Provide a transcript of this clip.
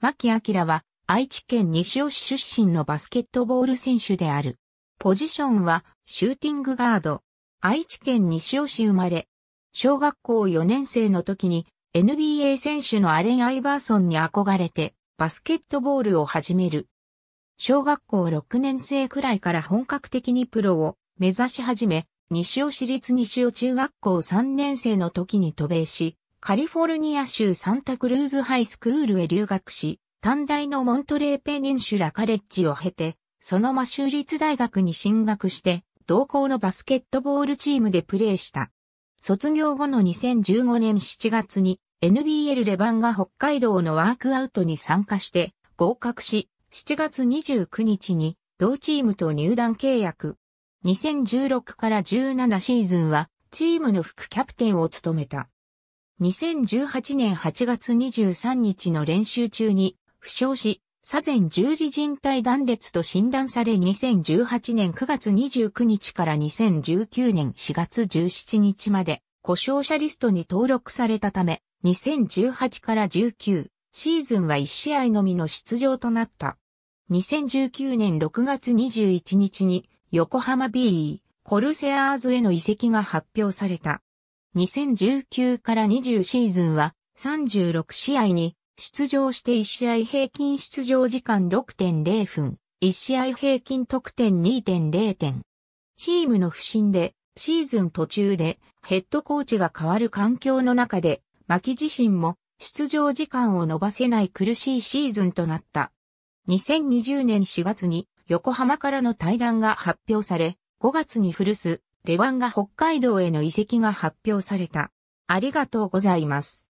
牧明は愛知県西尾市出身のバスケットボール選手である。ポジションはシューティングガード。愛知県西尾市生まれ。小学校4年生の時に NBA 選手のアレン・アイバーソンに憧れてバスケットボールを始める。小学校6年生くらいから本格的にプロを目指し始め、西尾市立西尾中学校3年生の時に渡米し、カリフォルニア州サンタクルーズハイスクールへ留学し、短大のモントレーペニンシュラカレッジを経て、そのま州立大学に進学して、同校のバスケットボールチームでプレーした。卒業後の2015年7月に NBL レバンが北海道のワークアウトに参加して合格し、7月29日に同チームと入団契約。2016から17シーズンはチームの副キャプテンを務めた。2018年8月23日の練習中に負傷し、左前十字靭帯断裂と診断され2018年9月29日から2019年4月17日まで故障者リストに登録されたため、2018から19シーズンは1試合のみの出場となった。2019年6月21日に横浜 B コルセアーズへの移籍が発表された。2019から20シーズンは36試合に出場して1試合平均出場時間6.0分、1試合平均得点2.0点。チームの不振でシーズン途中でヘッドコーチが変わる環境の中で、牧自身も出場時間を伸ばせない苦しいシーズンとなった。2020年4月に横浜からの対談が発表され、5月に古巣レワンが北海道への移籍が発表された。ありがとうございます。